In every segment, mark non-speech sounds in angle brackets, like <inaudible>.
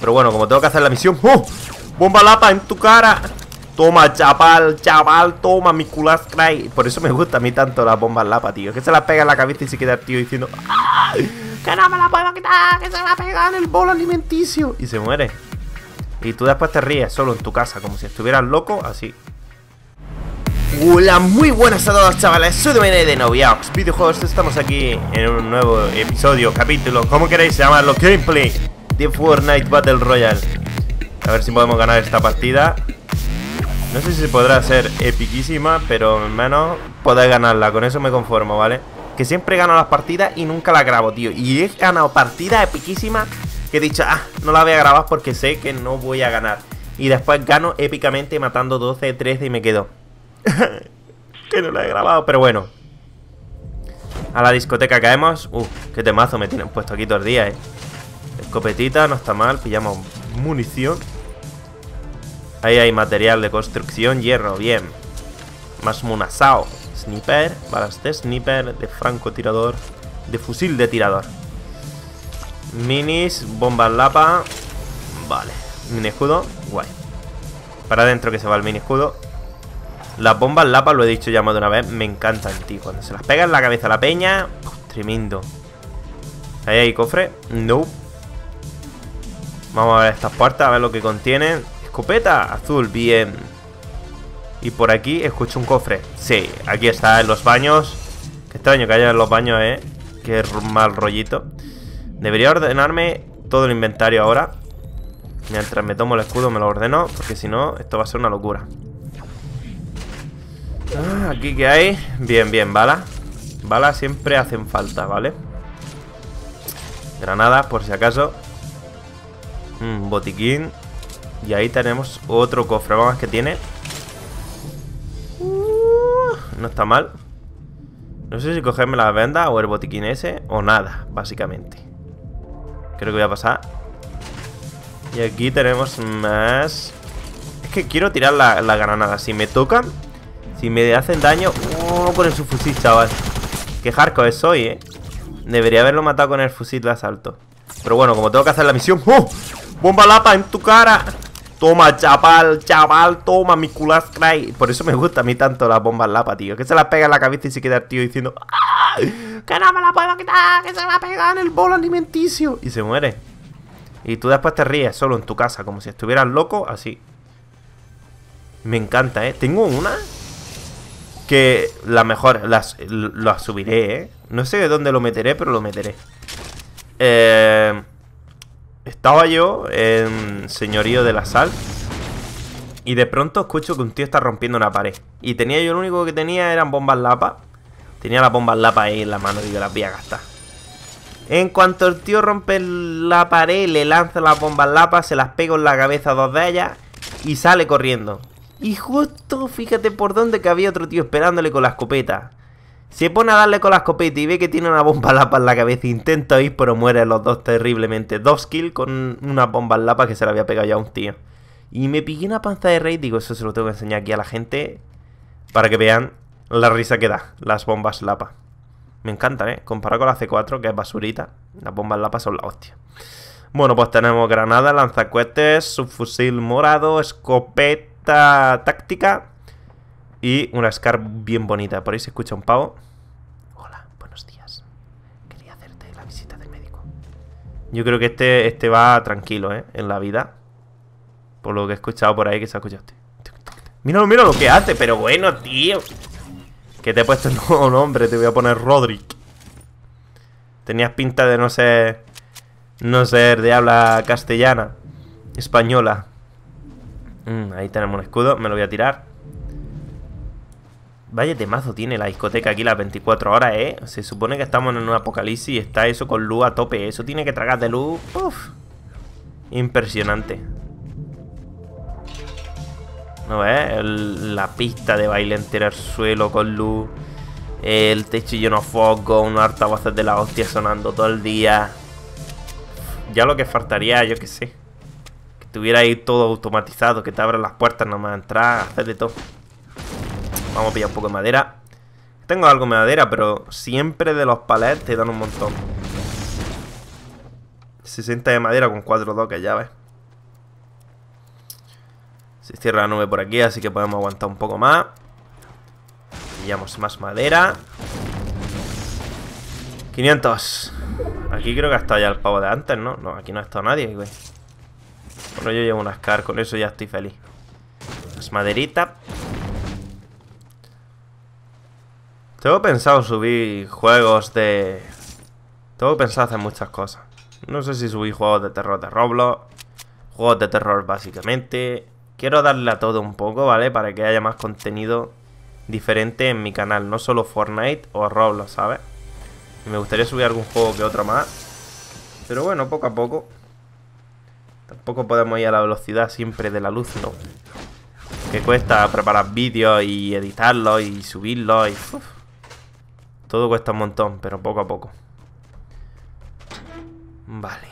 Pero bueno, como tengo que hacer la misión ¡Oh! ¡Bomba lapa en tu cara! Toma, chaval, chaval, toma mi culas cry. Por eso me gusta a mí tanto la bomba lapa, tío. Que se la pega en la cabeza y se queda el tío diciendo ¡Ay! ¡Que no me la puedo quitar! ¡Que se la pega en el bolo alimenticio! Y se muere. Y tú después te ríes solo en tu casa, como si estuvieras loco, así. Hola, muy buenas a todos chavales, soy Domene de Noviaux Videojuegos, estamos aquí en un nuevo episodio, capítulo, ¿Cómo queréis llamarlo, gameplay de Fortnite Battle Royale. A ver si podemos ganar esta partida. No sé si podrá ser epiquísima, pero al menos poder ganarla. Con eso me conformo, ¿vale? Que siempre gano las partidas y nunca las grabo, tío. Y he ganado partidas epiquísimas que he dicho, ah, no la voy a grabar porque sé que no voy a ganar. Y después gano épicamente matando 12, 13 y me quedo. <laughs> que no la he grabado, pero bueno. A la discoteca caemos. Uf, uh, qué temazo me tienen puesto aquí todo el día, eh. Escopetita, no está mal. Pillamos munición. Ahí hay material de construcción, hierro, bien. Más munasao. Sniper, balas de sniper, de francotirador, de fusil de tirador. Minis, bombas lapa. Vale. Mini escudo, guay. Para adentro que se va el mini escudo. Las bombas lapa, lo he dicho ya más de una vez, me encantan, tío. Cuando se las pega en la cabeza la peña, tremendo. Ahí hay cofre. No. Nope. Vamos a ver estas puertas, a ver lo que contienen. Escopeta azul, bien. Y por aquí escucho un cofre. Sí, aquí está, en los baños. Qué extraño que haya en los baños, ¿eh? Qué mal rollito. Debería ordenarme todo el inventario ahora. Mientras me tomo el escudo me lo ordeno, porque si no, esto va a ser una locura. Ah, aquí que hay. Bien, bien, bala, Balas siempre hacen falta, ¿vale? Granadas, por si acaso botiquín. Y ahí tenemos otro cofre. Vamos que tiene. Uh, no está mal. No sé si cogerme la venda o el botiquín ese o nada, básicamente. Creo que voy a pasar. Y aquí tenemos más... Es que quiero tirar la, granada. Si me tocan, si me hacen daño... ¡Oh! Con el fusil chaval. Qué hardcore soy, ¿eh? Debería haberlo matado con el fusil de asalto. Pero bueno, como tengo que hacer la misión ¡Oh! ¡Bomba lapa en tu cara! Toma, chaval, chaval, toma mi culas Por eso me gusta a mí tanto las bombas lapa, tío. Que se las pega en la cabeza y se queda el tío diciendo ¡Ah! ¡Que no me la puedo quitar! ¡Que se me va pegar en el bolo alimenticio! Y se muere. Y tú después te ríes solo en tu casa, como si estuvieras loco, así. Me encanta, ¿eh? Tengo una que la mejor, las, la subiré, ¿eh? No sé de dónde lo meteré, pero lo meteré. Eh, estaba yo en Señorío de la Sal y de pronto escucho que un tío está rompiendo una pared. Y tenía yo lo único que tenía eran bombas lapa. Tenía las bombas lapa ahí en la mano y yo las voy a gastar. En cuanto el tío rompe la pared, le lanza las bombas lapa, se las pego en la cabeza a dos de ellas y sale corriendo. Y justo fíjate por dónde que había otro tío esperándole con la escopeta. Se pone a darle con la escopeta y ve que tiene una bomba lapa en la cabeza. Intenta ir, pero muere los dos terriblemente. Dos kills con una bomba lapa que se le había pegado ya a un tío. Y me pillé una panza de rey. Digo, eso se lo tengo que enseñar aquí a la gente. Para que vean la risa que da. Las bombas lapa. Me encanta, ¿eh? Comparado con la C4, que es basurita. Las bombas lapa son la hostia. Bueno, pues tenemos granada, lanzacuetes, subfusil morado, escopeta táctica y una Scar bien bonita. Por ahí se escucha un pavo. Hola, buenos días. Quería hacerte la visita del médico. Yo creo que este, este va tranquilo, ¿eh? En la vida. Por lo que he escuchado por ahí que se ha escuchado. Este. Mira, mira lo que hace, pero bueno, tío. Que te he puesto el <laughs> nuevo nombre, te voy a poner Roderick. Tenías pinta de no ser. No ser de habla castellana. Española. Mm, ahí tenemos un escudo, me lo voy a tirar. Vaya mazo tiene la discoteca aquí las 24 horas, ¿eh? Se supone que estamos en un apocalipsis y está eso con luz a tope. Eso tiene que tragar de luz. Uf. Impresionante. ¿No ves? la pista de baile entera al suelo con luz. El techo lleno de fuego, unos altavoces de la hostia sonando todo el día. Ya lo que faltaría, yo qué sé. Que estuviera ahí todo automatizado, que te abran las puertas nomás, entrar, hacer de todo. Vamos a pillar un poco de madera. Tengo algo de madera, pero siempre de los palets te dan un montón. 60 de madera con 4 doques, ya ves. Se cierra la nube por aquí, así que podemos aguantar un poco más. Pillamos más madera. 500. Aquí creo que ha estado ya el pavo de antes, ¿no? No, aquí no ha estado nadie, güey. Bueno, yo llevo unas car, con eso ya estoy feliz. Las maderitas. Tengo pensado subir juegos de... Tengo pensado hacer muchas cosas. No sé si subir juegos de terror de Roblox. Juegos de terror básicamente. Quiero darle a todo un poco, ¿vale? Para que haya más contenido diferente en mi canal. No solo Fortnite o Roblox, ¿sabes? me gustaría subir algún juego que otro más. Pero bueno, poco a poco. Tampoco podemos ir a la velocidad siempre de la luz, ¿no? Que cuesta preparar vídeos y editarlos y subirlos y... Uf. Todo cuesta un montón, pero poco a poco. Vale.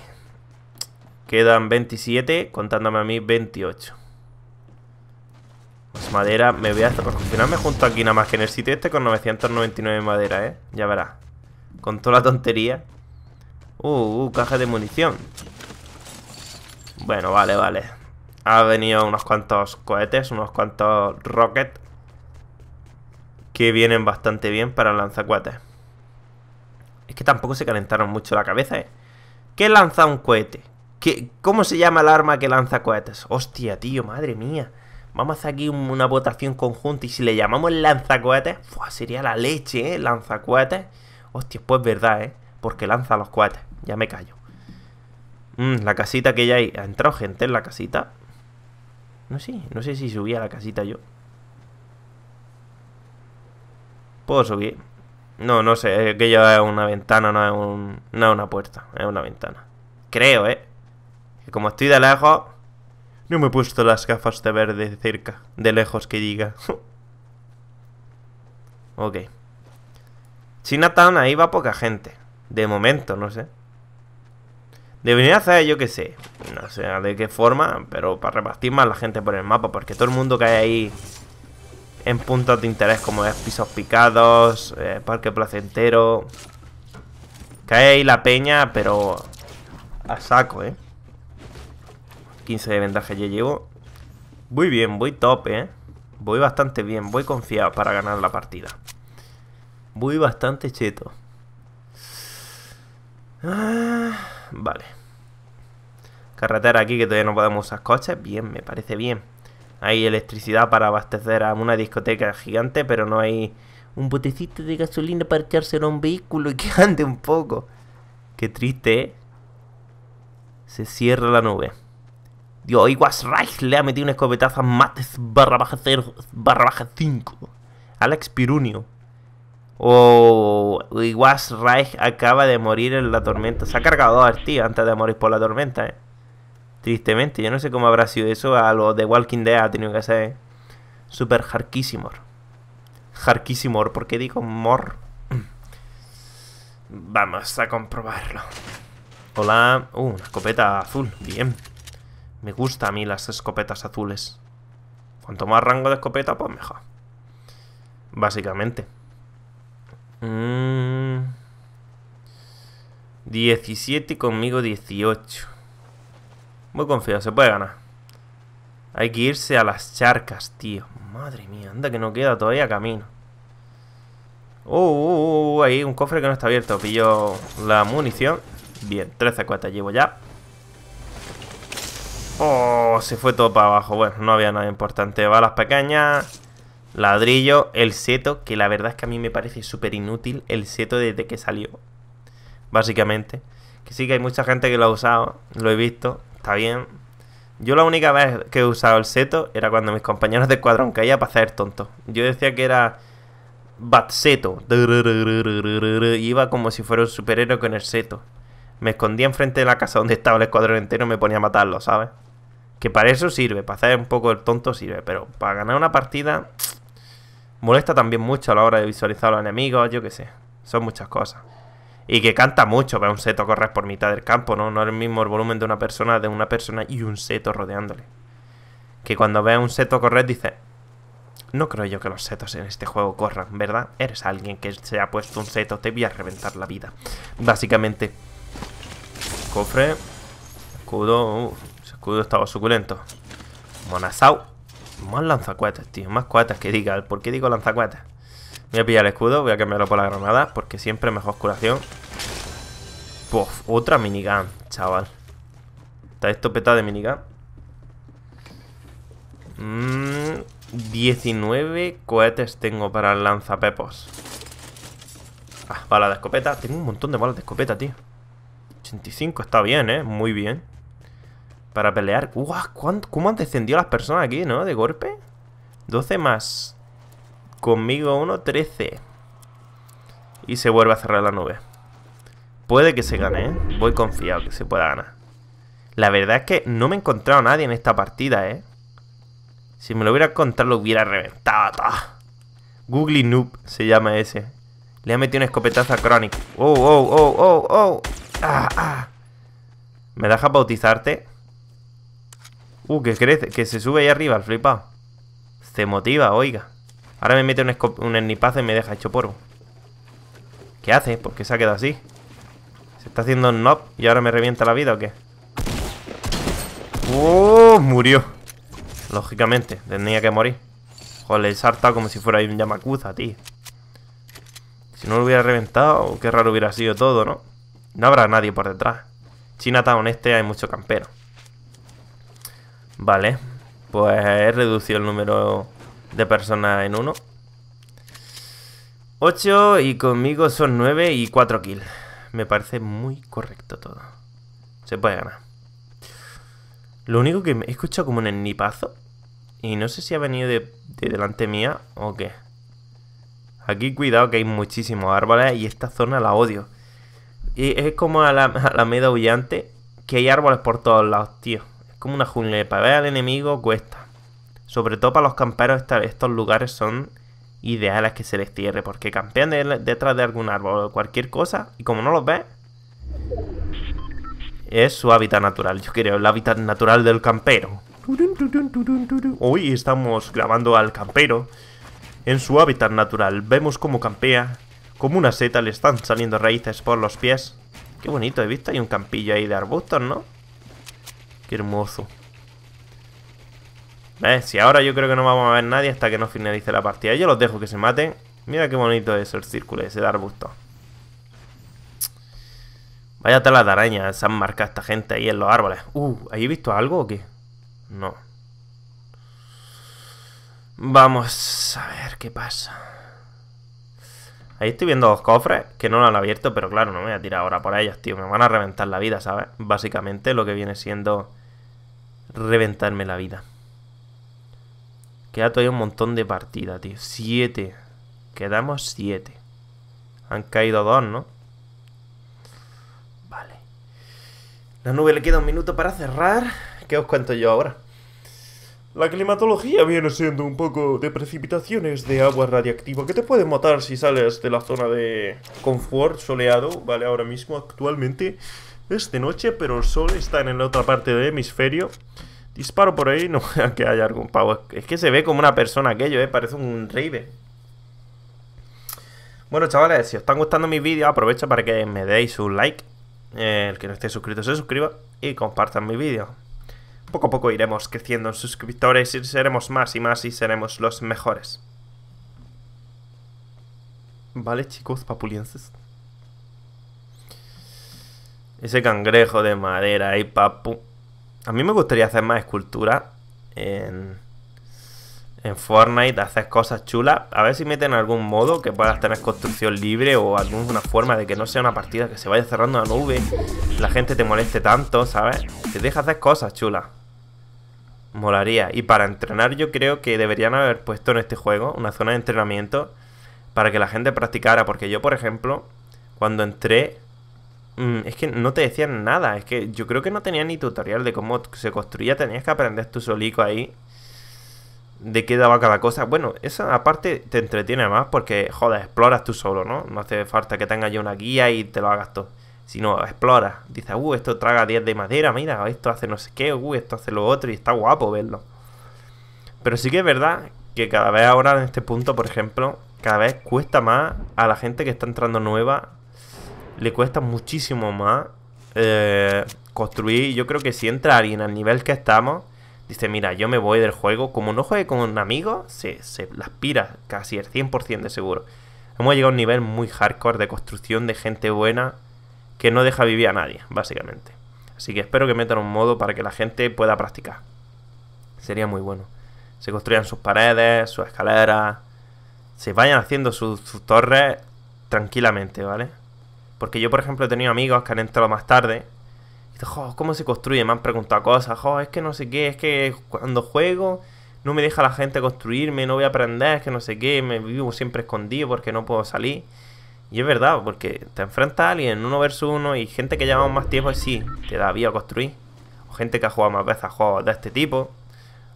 Quedan 27, contándome a mí 28. Pues madera, me voy a... Pues me junto aquí nada más que en el sitio este con 999 madera, ¿eh? Ya verás. Con toda la tontería. Uh, uh, caja de munición. Bueno, vale, vale. Ha venido unos cuantos cohetes, unos cuantos rockets que vienen bastante bien para lanzacuates. Es que tampoco se calentaron mucho la cabeza, ¿eh? ¿Qué lanza un cohete? ¿Qué, ¿Cómo se llama el arma que lanza cohetes? Hostia, tío, madre mía. Vamos a hacer aquí una votación conjunta y si le llamamos lanzacohetes, ¡fua! sería la leche, ¿eh? Lanzacohetes. Hostia, pues verdad, ¿eh? Porque lanza los cohetes. Ya me callo. Mm, la casita que ya hay. ¿Ha entrado gente en la casita? No sé, no sé si subía a la casita yo. Puedo subir. No, no sé, que ya es una ventana, no es, una puerta, es una ventana. Creo, ¿eh? Que como estoy de lejos... No me he puesto las gafas de verde cerca, de lejos que diga. <laughs> ok. Chinatown ahí va poca gente. De momento, no sé. Debería hacer, yo qué sé. No sé de qué forma, pero para repartir más la gente por el mapa, porque todo el mundo que hay ahí en puntos de interés como es pisos picados, eh, parque placentero. Cae ahí la peña, pero a saco, ¿eh? 15 de ventaja ya llevo. muy bien, voy top, ¿eh? Voy bastante bien, voy confiado para ganar la partida. Voy bastante cheto. Ah, vale. Carretera aquí que todavía no podemos usar coches. Bien, me parece bien. Hay electricidad para abastecer a una discoteca gigante, pero no hay un botecito de gasolina para echarse a un vehículo y que <laughs> ande un poco. Qué triste, ¿eh? Se cierra la nube. Dios, y Reich le ha metido una escopetaza a Mates barra baja cero, barra baja 5. Alex Pirunio. oh, Reich acaba de morir en la tormenta. Se ha cargado a tío antes de morir por la tormenta, eh. Tristemente, yo no sé cómo habrá sido eso a lo de Walking Dead, ha tenido que ser super harquísimo harquísimo ¿por qué digo mor? <clears throat> Vamos a comprobarlo. Hola, uh, una escopeta azul, bien. Me gusta a mí las escopetas azules. Cuanto más rango de escopeta, pues mejor. Básicamente. Mmm. 17 conmigo 18. Muy confiado, se puede ganar. Hay que irse a las charcas, tío. Madre mía, anda que no queda todavía camino. Uh, uh, uh, uh, uh ahí un cofre que no está abierto. Pillo la munición. Bien, 13 4 llevo ya. Oh, se fue todo para abajo. Bueno, no había nada importante. Balas pequeñas, ladrillo, el seto, que la verdad es que a mí me parece súper inútil el seto desde que salió. Básicamente. Que sí que hay mucha gente que lo ha usado, lo he visto, está bien. Yo la única vez que he usado el seto era cuando mis compañeros de cuadrón caían para hacer tonto Yo decía que era Batseto. Iba como si fuera un superhéroe con el seto. Me escondía enfrente de la casa donde estaba el escuadrón entero y me ponía a matarlo, ¿sabes? Que para eso sirve, para hacer un poco el tonto sirve, pero para ganar una partida <tsk> molesta también mucho a la hora de visualizar a los enemigos, yo qué sé. Son muchas cosas y que canta mucho, ve un seto correr por mitad del campo, ¿no? No es el mismo el volumen de una persona, de una persona y un seto rodeándole. Que cuando ve a un seto correr dice, no creo yo que los setos en este juego corran, ¿verdad? Eres alguien que se ha puesto un seto, te voy a reventar la vida. Básicamente. Cofre. Escudo. escudo estaba suculento. Monasau. Más lanzacuetas tío. Más cuetas que diga. ¿Por qué digo lanzacuetas? Voy a pillar el escudo, voy a cambiarlo por la granada Porque siempre mejor curación Puf, otra minigun, chaval Está esto de minigun 19 mm, cohetes tengo para lanzapepos Ah, balas de escopeta Tengo un montón de balas de escopeta, tío 85 está bien, eh, muy bien Para pelear Uah, ¿Cómo han descendido las personas aquí, no? De golpe 12 más Conmigo 1, 13. Y se vuelve a cerrar la nube. Puede que se gane, ¿eh? Voy confiado que se pueda ganar. La verdad es que no me he encontrado a nadie en esta partida, ¿eh? Si me lo hubiera encontrado lo hubiera reventado. google Googly Noob se llama ese. Le ha metido una escopetazo a Chronic. ¡Oh, oh, oh, oh, oh! ¡Ah, ah. me deja bautizarte? Uh, que crece, que se sube ahí arriba el flipado. Se motiva, oiga. Ahora me mete un, un y me deja hecho polvo. ¿Qué hace? ¿Por qué se ha quedado así? ¿Se está haciendo un knob y ahora me revienta la vida o qué? ¡Oh! Murió. Lógicamente, tenía que morir. Joder, he saltado como si fuera un Yamakuza, tío. Si no lo hubiera reventado, qué raro hubiera sido todo, ¿no? No habrá nadie por detrás. Chinatown este hay mucho campero. Vale. Pues he reducido el número de persona en uno. 8 y conmigo son 9 y 4 kills. Me parece muy correcto todo. Se puede ganar. Lo único que he escuchado como un ennipazo. Y no sé si ha venido de, delante mía o qué. Aquí cuidado que hay muchísimos árboles y esta zona la odio. Y es como a la, a meda huyante que hay árboles por todos lados, tío. Es como una jungla. Para ver al enemigo cuesta sobre todo para los camperos, estos lugares son ideales que se les cierre porque campean detrás de algún árbol o cualquier cosa, y como no los ve es su hábitat natural, yo creo, el hábitat natural del campero. Hoy estamos grabando al campero en su hábitat natural. Vemos cómo campea, como una seta le están saliendo raíces por los pies. Qué bonito, he visto, hay un campillo ahí de arbustos, ¿no? Qué hermoso. ¿Eh? Si ahora yo creo que no vamos a ver nadie hasta que no finalice la partida. Yo los dejo que se maten. Mira qué bonito es el círculo ese de arbusto. Vaya tela de araña, se han marcado esta gente ahí en los árboles. Uh, ¿ahí visto algo o qué? No. Vamos a ver qué pasa. Ahí estoy viendo dos cofres que no lo han abierto, pero claro, no me voy a tirar ahora por ellas, tío. Me van a reventar la vida, ¿sabes? Básicamente lo que viene siendo reventarme la vida. Queda todavía un montón de partidas, tío. Siete. Quedamos siete. Han caído dos, ¿no? Vale. La nube le queda un minuto para cerrar. ¿Qué os cuento yo ahora? La climatología viene siendo un poco de precipitaciones de agua radiactiva que te puede matar si sales de la zona de confort soleado, ¿vale? Ahora mismo, actualmente, es de noche, pero el sol está en la otra parte del hemisferio. Disparo por ahí, <laughs> no veo que haya algún pavo. Es que se ve como una persona aquello, ¿eh? Parece un reybe. Bueno, chavales, si os están gustando mi vídeos, aprovecho para que me deis un like. Eh, el que no esté suscrito se suscriba y compartan mi vídeo. Poco a poco iremos creciendo en suscriptores y seremos más y más y seremos los mejores. Vale, chicos papulienses. Ese cangrejo de madera ahí, papu. A mí me gustaría hacer más escultura en, Fortnite, hacer cosas chulas. A ver si meten algún modo que puedas tener construcción libre o alguna forma de que no sea una partida que se vaya cerrando la nube, la gente te moleste tanto, ¿sabes? Te deja hacer cosas chulas. Molaría. Y para entrenar yo creo que deberían haber puesto en este juego una zona de entrenamiento para que la gente practicara. Porque yo, por ejemplo, cuando entré Mm, es que no te decían nada. Es que yo creo que no tenía ni tutorial de cómo se construía. Tenías que aprender tú solico ahí de qué daba cada cosa. Bueno, esa aparte te entretiene más porque, joder, exploras tú solo, ¿no? No hace falta que tengas yo una guía y te lo hagas tú. Sino explora Dices, uh, esto traga 10 de madera, mira, esto hace no sé qué, uh, esto hace lo otro y está guapo verlo. Pero sí que es verdad que cada vez ahora en este punto, por ejemplo, cada vez cuesta más a la gente que está entrando nueva le cuesta muchísimo más eh, construir. Yo creo que si entra alguien al nivel que estamos, dice, mira, yo me voy del juego. Como no juegue con un amigo, se, se las pira casi el 100% de seguro. Hemos llegado a un nivel muy hardcore de construcción de gente buena que no deja vivir a nadie, básicamente. Así que espero que metan un modo para que la gente pueda practicar. Sería muy bueno. Se construyan sus paredes, sus escaleras. Se vayan haciendo sus torres tranquilamente, ¿vale? Porque yo, por ejemplo, he tenido amigos que han entrado más tarde. Y digo, ¿cómo se construye? Me han preguntado cosas. Jo, es que no sé qué, es que cuando juego no me deja la gente construirme, no voy a aprender, es que no sé qué, me vivo siempre escondido porque no puedo salir. Y es verdad, porque te enfrentas a alguien uno versus uno y gente que llevamos más tiempo y sí, te da vida construir. O gente que ha jugado más veces a juegos de este tipo.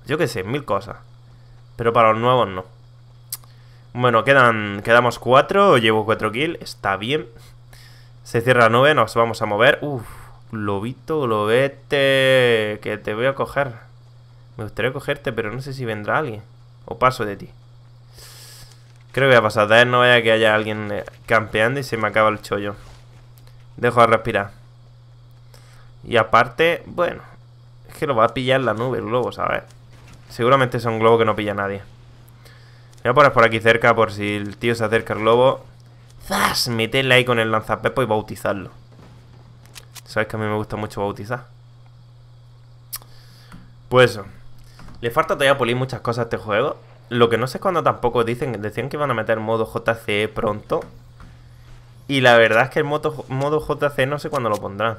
Yo qué sé, mil cosas. Pero para los nuevos no. Bueno, quedan, quedamos cuatro, llevo cuatro kills, está bien. Se cierra la nube, nos vamos a mover. Uf, lobito, lobete que te voy a coger. Me gustaría cogerte, pero no sé si vendrá alguien. O paso de ti. Creo que voy a pasar. De no vaya que haya alguien eh, campeando y se me acaba el chollo. Dejo de respirar. Y aparte, bueno, es que lo va a pillar la nube, el globo, ¿sabes? Seguramente es un globo que no pilla nadie. voy a poner por aquí cerca por si el tío se acerca al globo. ¡Zas! Meterle ahí con el lanzapepo y bautizarlo. Sabes que a mí me gusta mucho bautizar. Pues eso. Le falta todavía pulir muchas cosas a este juego. Lo que no sé es cuando tampoco dicen, decían que iban a meter modo JCE pronto. Y la verdad es que el modo, modo JCE no sé cuándo lo pondrán.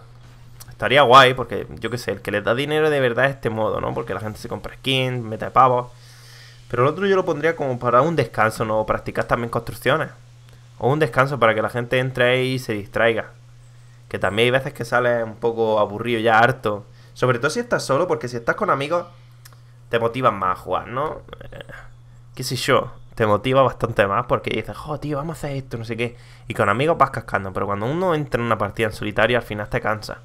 Estaría guay, porque yo qué sé, el que les da dinero de verdad es este modo, ¿no? Porque la gente se compra skins, mete pavos. Pero el otro yo lo pondría como para un descanso, ¿no? O practicar también construcciones o un descanso para que la gente entre ahí y se distraiga. Que también hay veces que sale un poco aburrido, ya harto. Sobre todo si estás solo, porque si estás con amigos, te motivan más a jugar, ¿no? Eh, ¿Qué sé yo? Te motiva bastante más porque dices, Joder, tío, vamos a hacer esto, no sé qué. Y con amigos vas cascando, pero cuando uno entra en una partida en solitario, al final te cansa.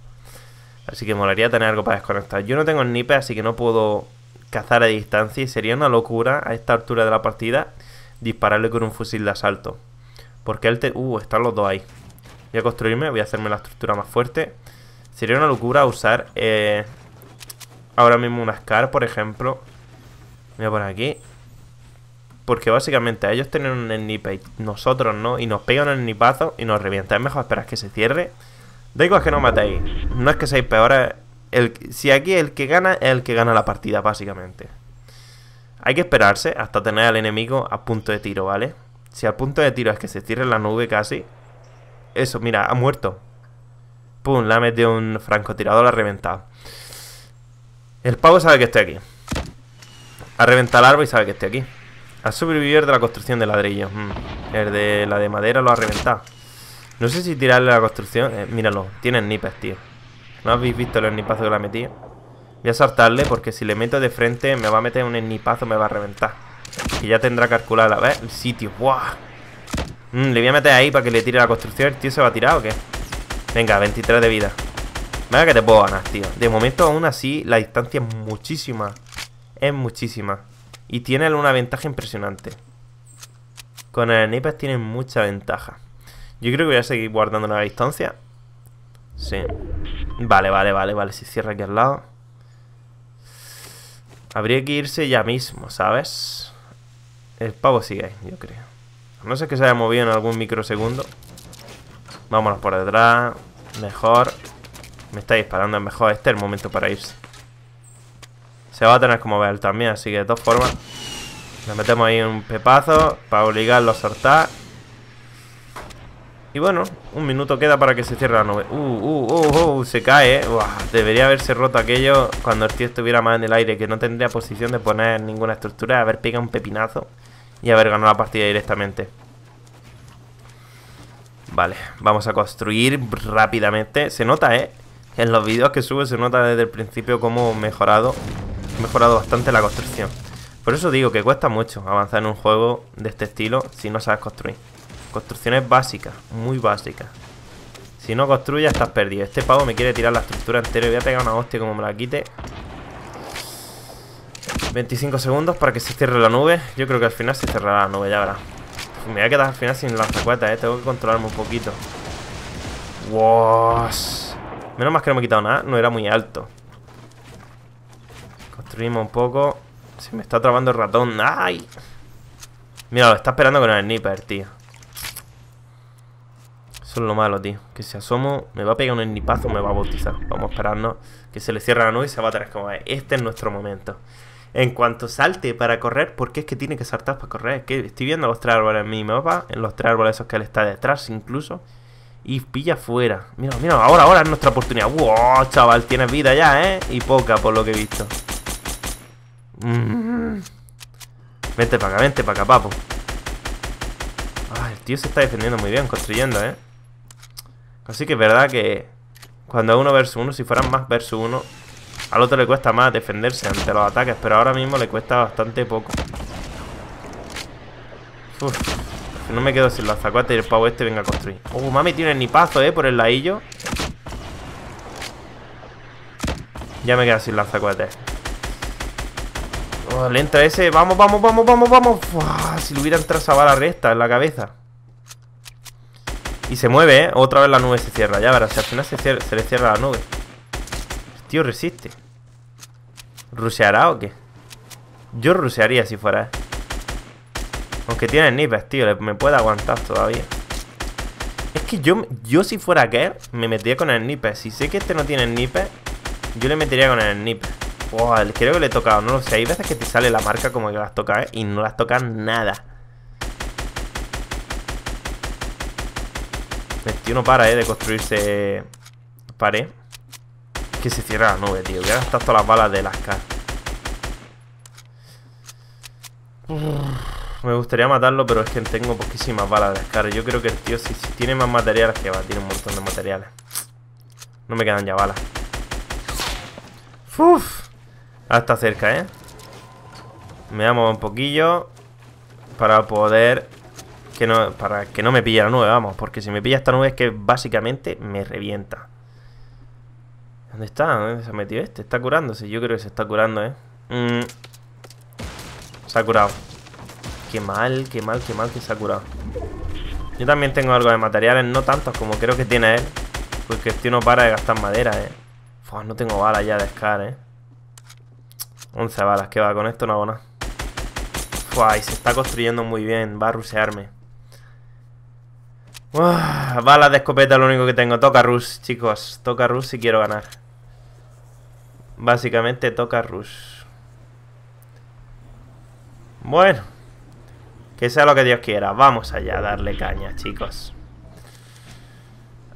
Así que molaría tener algo para desconectar. Yo no tengo sniper, así que no puedo cazar a distancia y sería una locura a esta altura de la partida dispararle con un fusil de asalto. Porque él te... Uh, están los dos ahí. Voy a construirme, voy a hacerme la estructura más fuerte. Sería una locura usar eh, ahora mismo una Scar, por ejemplo. Voy a poner aquí. Porque básicamente ellos tienen un snipe nosotros no. Y nos pegan el nipazo y nos revientan. Es mejor esperar que se cierre. Da igual que no matéis. No es que seáis peores. si aquí el que gana es el que gana la partida, básicamente. Hay que esperarse hasta tener al enemigo a punto de tiro, ¿vale? si al punto de tiro es que se cierre la nube casi, eso, mira, ha muerto. Pum, la metido un francotirador, ha reventado. El pavo sabe que estoy aquí. Ha reventado el árbol y sabe que estoy aquí. Ha sobrevivido el de la construcción de ladrillo. Mm, el de la de madera lo ha reventado. No sé si tirarle la construcción. Eh, míralo, tiene snipers, tío. ¿No habéis visto el snipazo que la metí? Voy a saltarle porque si le meto de frente me va a meter un snipazo, me va a reventar. Y ya tendrá calcular la... ver, El sitio. ¡Buah! Mm, le voy a meter ahí para que le tire la construcción. ¿El tío se va a tirar o qué? Venga, 23 de vida. Venga que te puedo ganar, tío. De momento, aún así, la distancia es muchísima. Es muchísima. Y tiene una ventaja impresionante. Con el sniper Tiene mucha ventaja. Yo creo que voy a seguir guardando la distancia. Sí. Vale, vale, vale, vale. si cierra aquí al lado. Habría que irse ya mismo, ¿sabes? El pavo sigue ahí, yo creo. A no sé que se haya movido en algún microsegundo. Vámonos por detrás. Mejor. Me está disparando, mejor. Este es el momento para irse. Se va a tener como mover también, así que de todas formas. Le metemos ahí un pepazo para obligarlo a soltar. Y bueno, un minuto queda para que se cierre la nube. Uh, uh, uh, uh, uh se cae, eh. debería haberse roto aquello cuando el tío estuviera más en el aire, que no tendría posición de poner ninguna estructura, haber pegado un pepinazo y haber ganado la partida directamente. Vale, vamos a construir rápidamente. Se nota, ¿eh? En los vídeos que subo se nota desde el principio cómo mejorado. He mejorado bastante la construcción. Por eso digo que cuesta mucho avanzar en un juego de este estilo si no sabes construir. Construcciones básicas, muy básicas. Si no construyes, estás perdido. Este pavo me quiere tirar la estructura entera. Voy a pegar una hostia como me la quite. 25 segundos para que se cierre la nube. Yo creo que al final se cerrará la nube, ya verás. Me voy a quedar al final sin lanzacuetas, eh. Tengo que controlarme un poquito. Menos mal que no me he quitado nada. No era muy alto. Construimos un poco. Se me está trabando el ratón. ¡Ay! Mira, lo está esperando con el sniper, tío. Eso es lo malo, tío. Que si asomo, me va a pegar un enipazo me va a bautizar. Vamos a esperarnos que se le cierre la nube y se va a Como como eh, Este es nuestro momento. En cuanto salte para correr, porque es que tiene que saltar para correr. que estoy viendo los tres árboles en mi mapa, en los tres árboles esos que él está detrás incluso. Y pilla fuera. Mira, mira, ahora, ahora es nuestra oportunidad. ¡Wow, chaval! Tienes vida ya, ¿eh? Y poca, por lo que he visto. Mm. Vente para acá, vente para acá, papo. Ah, el tío se está defendiendo muy bien, construyendo, ¿eh? Así que es verdad que cuando es uno versus uno, si fueran más versus uno, al otro le cuesta más defenderse ante los ataques, pero ahora mismo le cuesta bastante poco. no me quedo sin la y el pavo este venga a construir. Oh, mami tiene ni paso, eh, por el ladillo. Ya me quedo sin lanzacuate. Oh, le entra ese. Vamos, vamos, vamos, vamos, vamos. si le hubiera entrado esa bala recta en la cabeza. Y se mueve, ¿eh? Otra vez la nube se cierra. Ya verás, si al final se, le cierra la nube. El tío resiste. ¿Ruseará o qué? Yo rusearía si fuera, ¿eh? Aunque tiene snipers, tío. Me puede aguantar todavía. Es que yo, yo si fuera que me metería con el sniper. Si sé que este no tiene sniper, yo le metería con el sniper. Wow, creo que le he tocado, no lo sé. Hay veces que te sale la marca como que las toca ¿eh? y no las toca nada. tío no para, eh, de construirse pared. Que se cierra la nube, tío. Que a las balas de las caras. Me gustaría matarlo, pero es que tengo poquísimas balas de SCAR Yo creo que el tío, si, tiene más materiales, que va, tiene un montón de materiales. No me quedan ya balas. Uf, hasta cerca, ¿eh? Me voy un poquillo para poder que no, para que no me pille la nube, vamos. Porque si me pilla esta nube es que básicamente me revienta. ¿Dónde está? ¿Dónde se ha metido este? ¿Está curándose? Yo creo que se está curando, ¿eh? Mm. Se ha curado. Qué mal, qué mal, qué mal que se ha curado. Yo también tengo algo de materiales, no tantos como creo que tiene él. Porque este no para de gastar madera, ¿eh? no tengo balas ya de SCAR, ¿eh? 11 balas, qué va, con esto no hago nada. y se está construyendo muy bien, va a rusearme. Ah, bala de escopeta lo único que tengo. Toca Rush, chicos. Toca Rush si quiero ganar. Básicamente toca Rush. Bueno. Que sea lo que Dios quiera. Vamos allá a darle caña, chicos.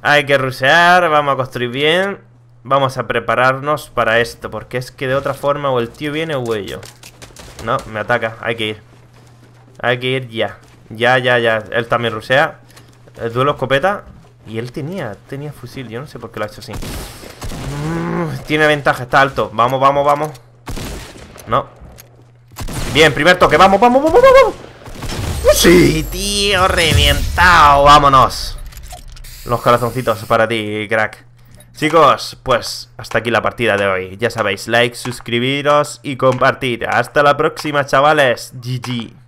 Hay que rusear. Vamos a construir bien. Vamos a prepararnos para esto. Porque es que de otra forma o el tío viene o yo. No, me ataca. Hay que ir. Hay que ir ya. Ya, ya, ya. Él también rusea. El eh, duelo escopeta. Y él tenía, tenía fusil. Yo no sé por qué lo ha hecho así. Mm, tiene ventaja, está alto. Vamos, vamos, vamos. No. Bien, primer toque. Vamos, vamos, vamos, vamos. Uh, sí, tío, reventado. Vámonos. Los corazoncitos para ti, crack. Chicos, pues hasta aquí la partida de hoy. Ya sabéis, like, suscribiros y compartir. Hasta la próxima, chavales. GG.